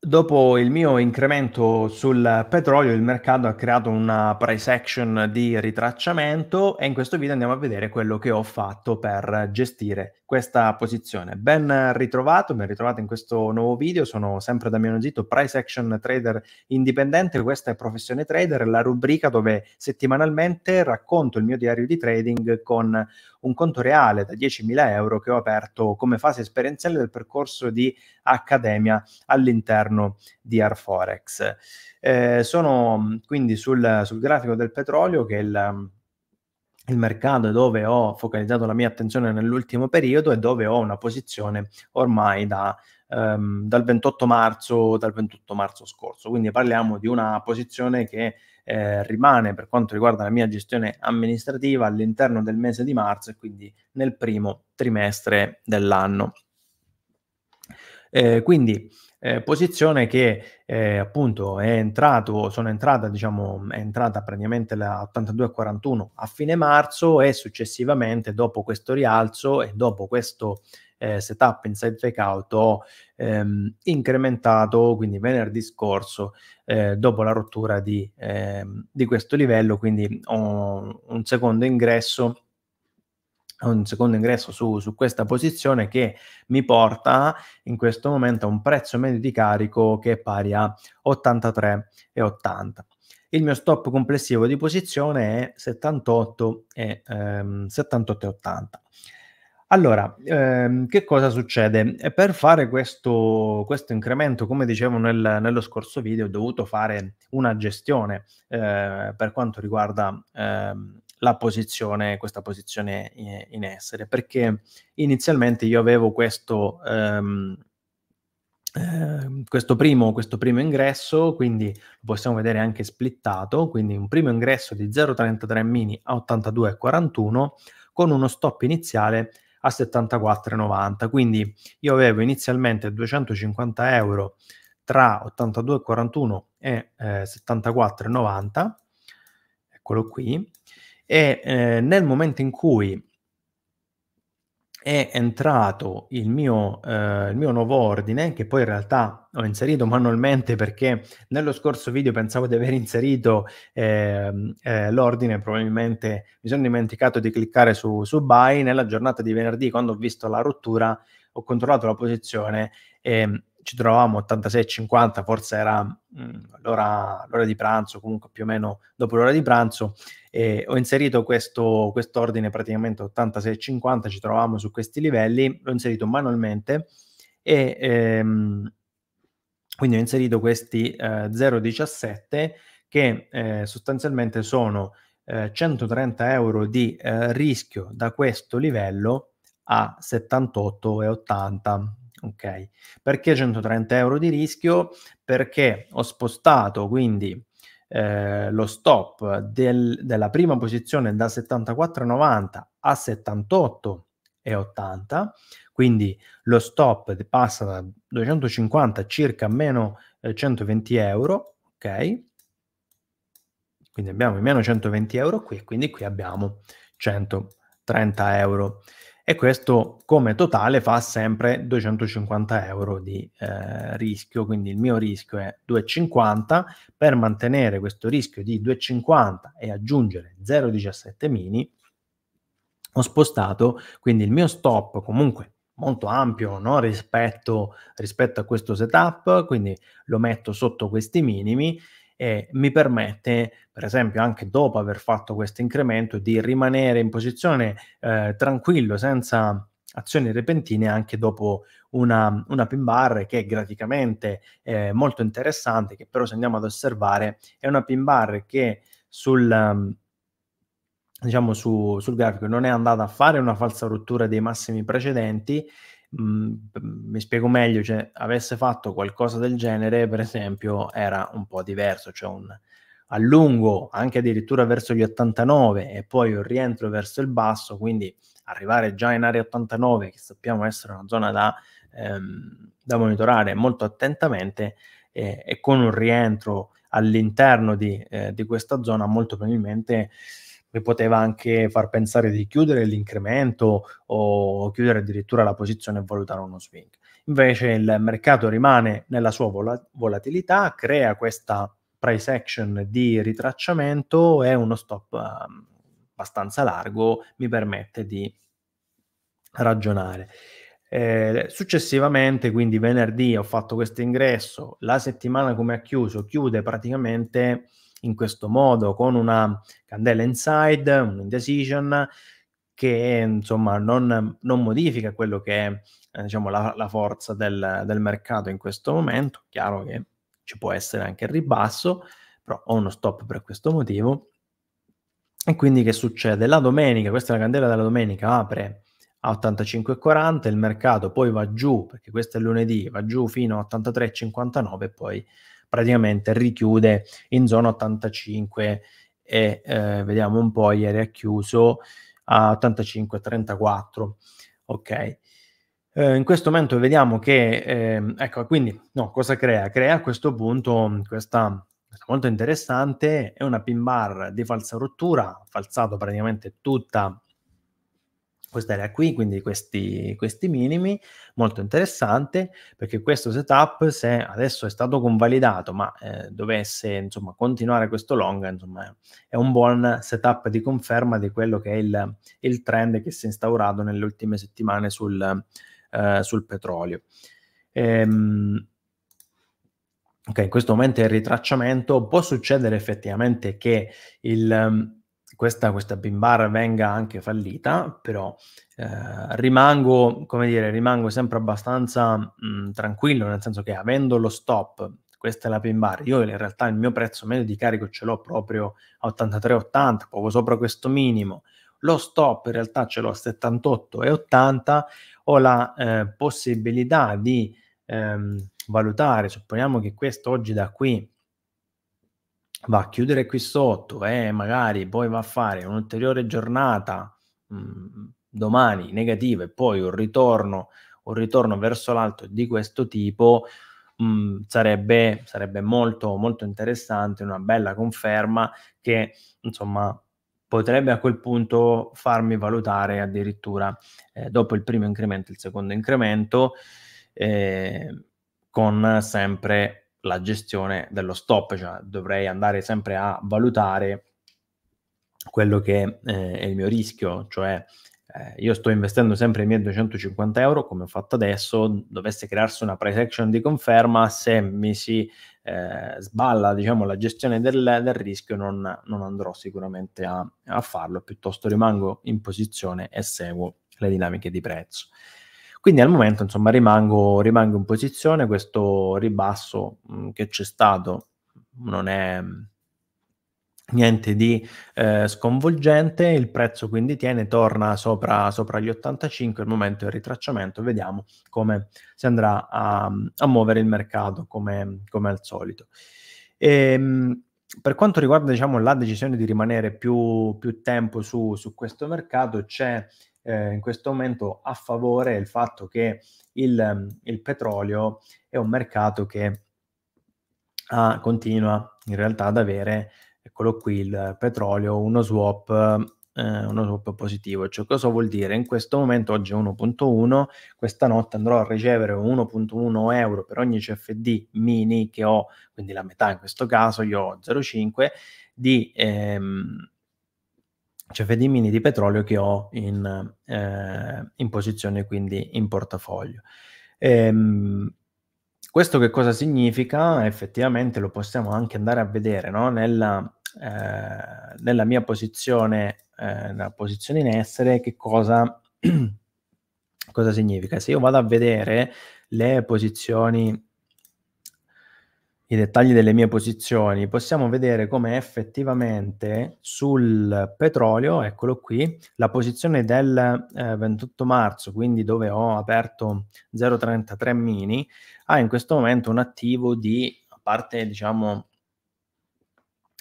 Dopo il mio incremento sul petrolio, il mercato ha creato una price action di ritracciamento e in questo video andiamo a vedere quello che ho fatto per gestire questa posizione. Ben ritrovato, ben ritrovato in questo nuovo video, sono sempre Damiano Zito, price action trader indipendente, questa è Professione Trader, la rubrica dove settimanalmente racconto il mio diario di trading con un conto reale da 10.000 euro che ho aperto come fase esperienziale del percorso di accademia all'interno di Arforex. Eh, sono quindi sul, sul grafico del petrolio che il il mercato dove ho focalizzato la mia attenzione nell'ultimo periodo e dove ho una posizione ormai da, um, dal, 28 marzo, dal, 28 marzo, scorso. Quindi parliamo di una posizione che eh, rimane per quanto riguarda la mia gestione amministrativa all'interno del mese di marzo e quindi nel primo trimestre dell'anno. Eh, quindi eh, posizione che eh, appunto è entrato, sono entrata, diciamo, è entrata praticamente la 82,41 a fine marzo e successivamente dopo questo rialzo e dopo questo eh, setup inside fake out ho ehm, incrementato quindi venerdì scorso eh, dopo la rottura di, ehm, di questo livello quindi ho un secondo ingresso un secondo ingresso su, su, questa posizione che mi porta in questo momento a un prezzo medio di carico che è pari a 83,80. Il mio stop complessivo di posizione è 78,80. Ehm, 78 allora, ehm, che cosa succede? Per fare questo, questo incremento, come dicevo nel, nello scorso video, ho dovuto fare una gestione eh, per quanto riguarda ehm, la posizione, questa posizione in, in essere, perché inizialmente io avevo questo, um, eh, questo, primo, questo primo ingresso, quindi lo possiamo vedere anche splittato, quindi un primo ingresso di 0,33 mini a 82,41 con uno stop iniziale a 74,90. Quindi io avevo inizialmente 250 euro tra 82,41 e eh, 74,90, eccolo qui, e eh, nel momento in cui è entrato il mio, eh, il mio, nuovo ordine, che poi in realtà ho inserito manualmente perché nello scorso video pensavo di aver inserito eh, eh, l'ordine, probabilmente mi sono dimenticato di cliccare su, su buy, nella giornata di venerdì quando ho visto la rottura ho controllato la posizione e ci trovavamo 86,50, forse era mh, mm, l'ora, l'ora di pranzo, comunque più o meno dopo l'ora di pranzo, eh, ho inserito questo ordine praticamente 86 50, ci trovavamo su questi livelli, l'ho inserito manualmente e ehm, quindi ho inserito questi eh, 0,17 che eh, sostanzialmente sono 130 eh, euro di eh, rischio da questo livello a 78,80 ok perché 130 euro di rischio perché ho spostato quindi eh, lo stop del, della prima posizione da 74,90 a 78,80, quindi lo stop passa da 250 circa a meno 120 eh, euro, ok? Quindi abbiamo meno 120 euro qui quindi qui abbiamo 130 euro e questo come totale fa sempre 250 euro di eh, rischio, quindi il mio rischio è 250, per mantenere questo rischio di 250 e aggiungere 0,17 mini ho spostato quindi il mio stop comunque molto ampio no? rispetto, rispetto a questo setup, quindi lo metto sotto questi minimi e mi permette, per esempio, anche dopo aver fatto questo incremento, di rimanere in posizione eh, tranquillo, senza azioni repentine anche dopo una, una pin bar che è graficamente eh, molto interessante, che però se andiamo ad osservare è una pin bar che sul, ehm, diciamo, su, sul grafico non è andata a fare una falsa rottura dei massimi precedenti Mm, mi spiego meglio, cioè, avesse fatto qualcosa del genere, per esempio, era un po' diverso, cioè un allungo anche addirittura verso gli 89 e poi un rientro verso il basso, quindi arrivare già in area 89, che sappiamo essere una zona da, ehm, da monitorare molto attentamente, eh, e con un rientro all'interno di, eh, di questa zona molto probabilmente mi poteva anche far pensare di chiudere l'incremento o chiudere addirittura la posizione e valutare uno swing. Invece il mercato rimane nella sua vola- volatilità, crea questa price action di ritracciamento e uno stop um, abbastanza largo mi permette di ragionare. Eh, successivamente, quindi venerdì ho fatto questo ingresso, la settimana come ha chiuso, chiude praticamente in questo modo con una candela inside, un indecision, che insomma non, non modifica quello che è eh, diciamo, la, la forza del, del, mercato in questo momento. Chiaro che ci può essere anche il ribasso, però ho uno stop per questo motivo. E quindi che succede? La domenica, questa è la candela della domenica, apre a 85,40, il mercato poi va giù, perché questo è lunedì, va giù fino a 83,59 e poi praticamente richiude in zona 85 e eh, vediamo un po' ieri ha chiuso a 85-34 ok eh, in questo momento vediamo che eh, ecco quindi no cosa crea crea a questo punto questa molto interessante è una pin bar di falsa rottura falsato praticamente tutta questa era qui, quindi questi, questi, minimi, molto interessante perché questo setup se adesso è stato convalidato ma eh, dovesse insomma, continuare questo long, insomma, è un buon setup di conferma di quello che è il, il trend che si è instaurato nelle ultime settimane sul, eh, sul petrolio. Ehm, ok, in questo momento è il ritracciamento, può succedere effettivamente che il questa, questa pin bar venga anche fallita, però eh, rimango, come dire, rimango sempre abbastanza mh, mm, tranquillo, nel senso che avendo lo stop, questa è la pin bar, io in realtà il mio prezzo medio di carico ce l'ho proprio a 83,80, poco sopra questo minimo, lo stop in realtà ce l'ho a 78,80, ho la eh, possibilità di ehm, valutare, supponiamo che questo oggi da qui va a chiudere qui sotto e eh, magari poi va a fare un'ulteriore giornata mh, mm, domani negativa e poi un ritorno, un ritorno verso l'alto di questo tipo, mh, mm, sarebbe, sarebbe molto, molto interessante, una bella conferma che insomma potrebbe a quel punto farmi valutare addirittura eh, dopo il primo incremento, il secondo incremento, eh, con sempre la gestione dello stop, cioè dovrei andare sempre a valutare quello che eh, è il mio rischio, cioè eh, io sto investendo sempre i miei 250 euro come ho fatto adesso, dovesse crearsi una price action di conferma, se mi si eh, sballa diciamo, la gestione del, del rischio non, non, andrò sicuramente a, a farlo, piuttosto rimango in posizione e seguo le dinamiche di prezzo. Quindi al momento insomma rimango, rimango in posizione, questo ribasso mm, che c'è stato non è mm, niente di eh, sconvolgente, il prezzo quindi tiene, torna sopra, sopra gli 85, il momento del ritracciamento, vediamo come si andrà a, a muovere il mercato come, come al solito. E, ehm, per quanto riguarda diciamo, la decisione di rimanere più, più tempo su, su, questo mercato, c'è eh, in questo momento a favore il fatto che il, il petrolio è un mercato che ha, ah, continua in realtà ad avere, eccolo qui, il petrolio, uno swap, eh, uno swap positivo. Cioè cosa vuol dire? In questo momento oggi è 1.1, questa notte andrò a ricevere 1.1 euro per ogni CFD mini che ho, quindi la metà in questo caso, io ho 0.5 di... Ehm, cefedimini cioè, di petrolio che ho in, eh, in posizione, quindi in portafoglio. Ehm, questo che cosa significa? Effettivamente lo possiamo anche andare a vedere no? nella, eh, nella, mia posizione, eh, nella posizione in essere, che cosa, cosa significa? Se io vado a vedere le posizioni i dettagli delle mie posizioni, possiamo vedere come effettivamente sul petrolio, eccolo qui, la posizione del eh, 28 marzo, quindi dove ho aperto 0,33 mini, ha in questo momento un attivo di, a parte diciamo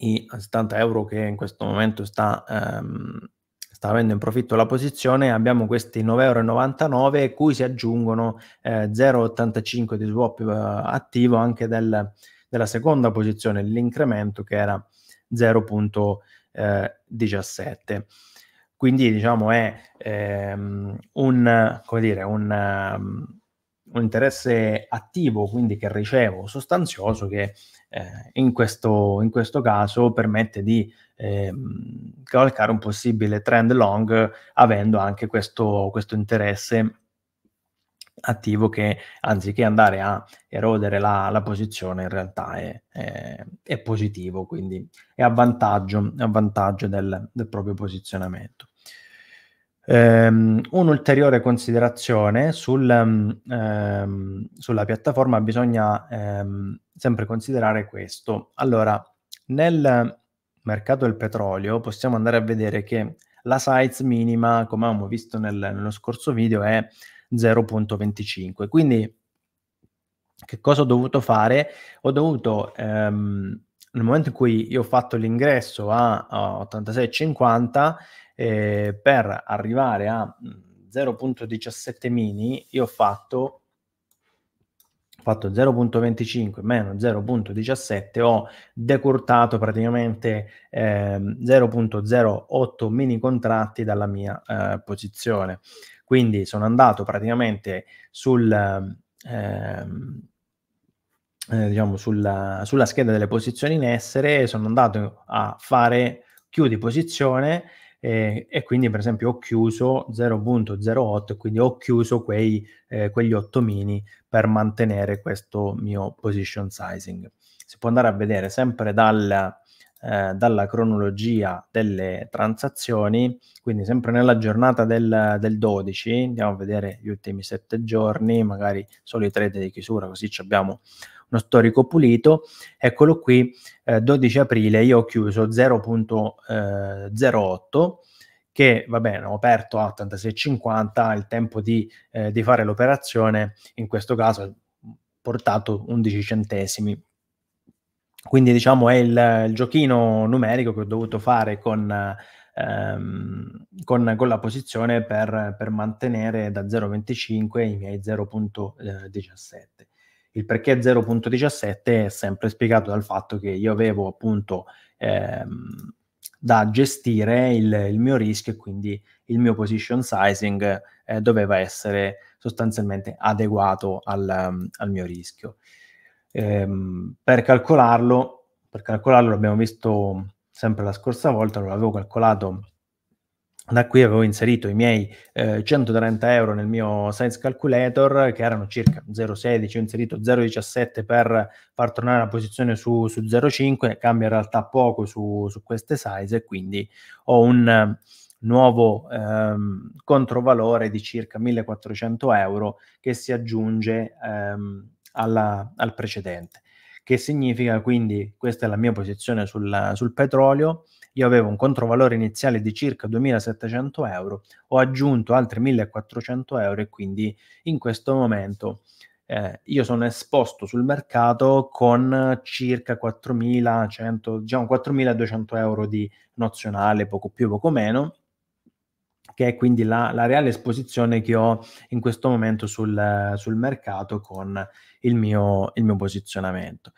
i 70 euro che in questo momento sta ehm, sta avendo in profitto la posizione, abbiamo questi 9,99 9,99€ cui si aggiungono eh, 0,85 di swap eh, attivo anche del, della seconda posizione, l'incremento che era 0,17. Eh, quindi diciamo è ehm, un, come dire, un, ehm, un interesse attivo, quindi che ricevo, sostanzioso, che eh, in, questo, in, questo, caso permette di eh, cavalcare un possibile trend long avendo anche questo, questo interesse attivo che anziché andare a erodere la, la posizione in realtà è, è, è, positivo, quindi è a vantaggio, a vantaggio del, del proprio posizionamento. Um, un'ulteriore considerazione sul, um, um, sulla piattaforma bisogna ehm, sempre considerare questo. Allora, nel mercato del petrolio possiamo andare a vedere che la size minima, come abbiamo visto nel, nello scorso video, è 0.25. Quindi che cosa ho dovuto fare? Ho dovuto ehm, nel momento in cui io ho fatto l'ingresso a, 86,50 eh, per arrivare a 0.17 mini, io ho fatto fatto 0.25 meno 0.17 ho decurtato praticamente eh, 0.08 mini contratti dalla mia eh, posizione quindi sono andato praticamente sul eh, eh, diciamo sulla, sulla, scheda delle posizioni in essere, sono andato a fare chiudi posizione eh, e quindi per esempio ho chiuso 0.08, quindi ho chiuso quei, eh, quegli 8 mini per mantenere questo mio position sizing. Si può andare a vedere sempre dal, eh, dalla cronologia delle transazioni, quindi sempre nella giornata del, del, 12, andiamo a vedere gli ultimi 7 giorni, magari solo i trade di chiusura, così abbiamo uno storico pulito. Eccolo qui, eh, 12 aprile, io ho chiuso 0.08 eh, che va bene, ho aperto a 86,50 il tempo di, eh, di fare l'operazione, in questo caso ho portato 11 centesimi. Quindi diciamo è il, il giochino numerico che ho dovuto fare con, ehm, con, con la posizione per, per mantenere da 0,25 i miei 0,17. Il perché 0.17 è sempre spiegato dal fatto che io avevo appunto ehm, da gestire il, il, mio rischio e quindi il mio position sizing eh, doveva essere sostanzialmente adeguato al, al mio rischio. Ehm, per calcolarlo, per calcolarlo l'abbiamo visto sempre la scorsa volta, l'avevo calcolato da qui avevo inserito i miei eh, 130 euro nel mio Science Calculator, che erano circa 0,16, ho inserito 0,17 per far tornare la posizione su, su 0,5, cambia in realtà poco su, su, queste size e quindi ho un eh, nuovo ehm, controvalore di circa 1400 euro che si aggiunge ehm, alla, al precedente, che significa quindi, questa è la mia posizione sul, sul petrolio, io avevo un controvalore iniziale di circa 2700 euro, ho aggiunto altri 1400 euro e quindi in questo momento eh, io sono esposto sul mercato con circa 4100, diciamo 4200 euro di nozionale, poco più, poco meno, che è quindi la, la reale esposizione che ho in questo momento sul, sul mercato con il mio, il mio posizionamento.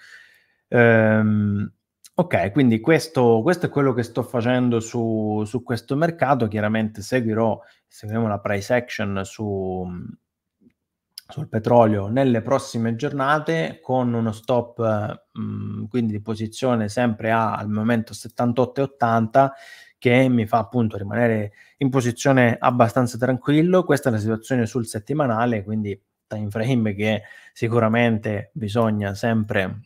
Ehm, Ok, quindi questo, questo, è quello che sto facendo su, su, questo mercato. Chiaramente seguirò, seguiremo la price action su, sul petrolio nelle prossime giornate con uno stop mh, quindi di posizione sempre a, al momento 78,80 che mi fa appunto rimanere in posizione abbastanza tranquillo. Questa è la situazione sul settimanale, quindi time frame che sicuramente bisogna sempre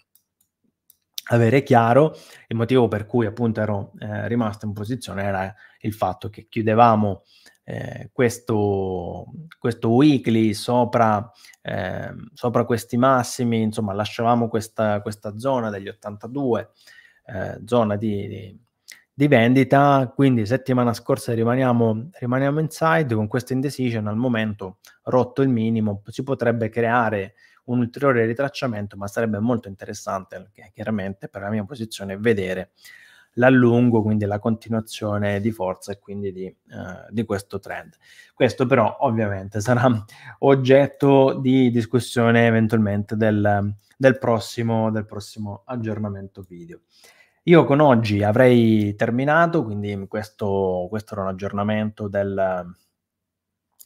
avere chiaro il motivo per cui appunto ero eh, rimasto in posizione era il fatto che chiudevamo eh, questo, questo, weekly sopra, eh, sopra, questi massimi, insomma lasciavamo questa, questa zona degli 82, eh, zona di, di di vendita, quindi settimana scorsa rimaniamo, rimaniamo in con questa indecision al momento rotto il minimo, si potrebbe creare un ulteriore ritracciamento, ma sarebbe molto interessante eh, chiaramente per la mia posizione vedere l'allungo, quindi la continuazione di forza e quindi di, eh, di, questo trend. Questo però ovviamente sarà oggetto di discussione eventualmente del, del, prossimo, del prossimo aggiornamento video. Io con oggi avrei terminato, quindi questo, questo era un aggiornamento del,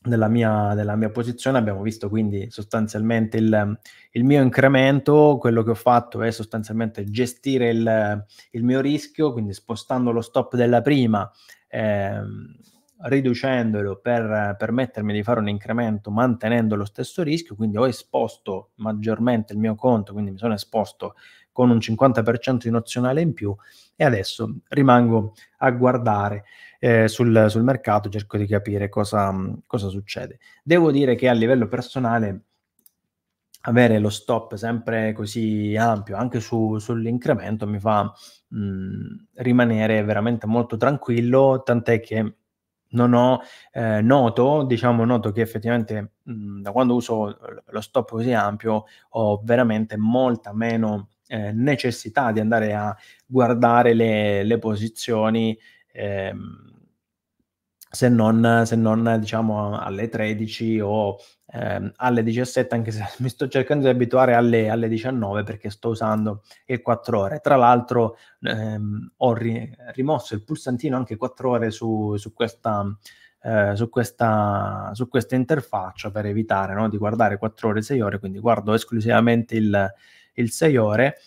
della, mia, della, mia, posizione. Abbiamo visto quindi sostanzialmente il, il, mio incremento, quello che ho fatto è sostanzialmente gestire il, il mio rischio, quindi spostando lo stop della prima. Ehm, riducendolo per permettermi di fare un incremento mantenendo lo stesso rischio, quindi ho esposto maggiormente il mio conto, quindi mi sono esposto con un 50% di nozionale in più e adesso rimango a guardare eh, sul, sul, mercato, cerco di capire cosa, cosa succede. Devo dire che a livello personale avere lo stop sempre così ampio anche su, sull'incremento mi fa mh, mm, rimanere veramente molto tranquillo, tant'è che non ho eh, noto, diciamo, noto che effettivamente mh, mhmm, da quando uso lo stop così ampio ho veramente molta meno eh, necessità di andare a guardare le, le posizioni. Ehm, se non, se non diciamo alle 13 o ehm, alle 17, anche se mi sto cercando di abituare alle, alle 19 perché sto usando il 4 ore. Tra l'altro ehm, ho ri- rimosso il pulsantino anche 4 ore su, su questa... Eh, su, questa, su, questa, interfaccia per evitare no, di guardare 4 ore, 6 ore, quindi guardo esclusivamente il, il 6 ore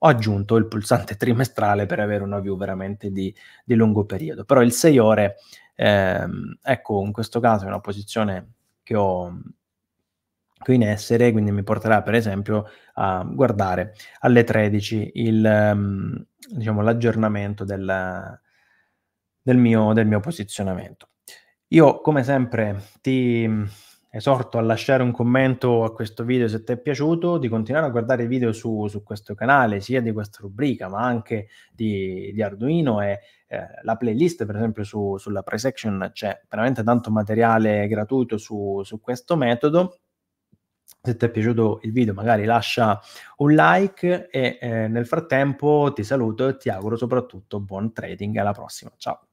ho aggiunto il pulsante trimestrale per avere una view veramente di, di lungo periodo. Però il 6 ore, ehm, ecco, in questo caso è una posizione che ho, che in essere, quindi mi porterà per esempio a guardare alle 13 il, ehm, diciamo, l'aggiornamento del, del, mio, del mio posizionamento. Io come sempre ti esorto a lasciare un commento a questo video se ti è piaciuto, di continuare a guardare i video su, su questo canale, sia di questa rubrica, ma anche di, di Arduino e eh, la playlist, per esempio, su, sulla pre-section c'è veramente tanto materiale gratuito su, su questo metodo. Se ti è piaciuto il video, magari lascia un like e eh, nel frattempo ti saluto e ti auguro soprattutto buon trading. Alla prossima, ciao!